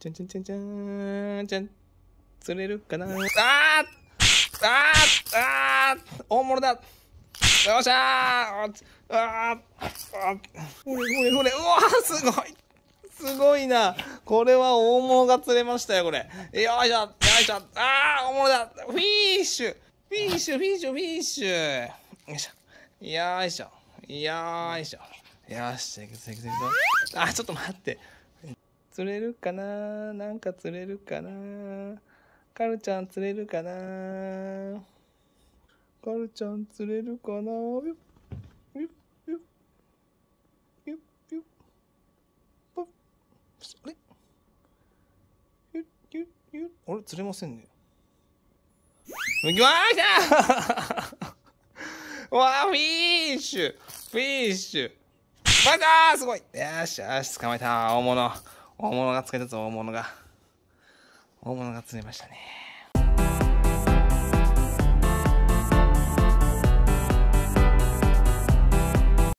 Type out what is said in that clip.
ちゃんちゃんちゃんちゃん、釣れるかなあーあーあー大物だよっしゃーああほれほれほれうわーすごいすごいなこれは大物が釣れましたよ、これ。よいしょよいしょああ大物だフィッシュフィッシュフィッシュフィッシュよいしょよいしょよいしょよし、いくぞいくぞいくぞ。あ、ちょっと待って。釣れるかななんか釣れるかなカルちゃん釣れるかなカルちゃん釣れるかなあれゆゆゆあれ釣れませんね行きましたわあフィッシュフィッシュバカーすごいよしよし捕まえた大物大物が釣れたぞ、大物が。大物が釣れましたね。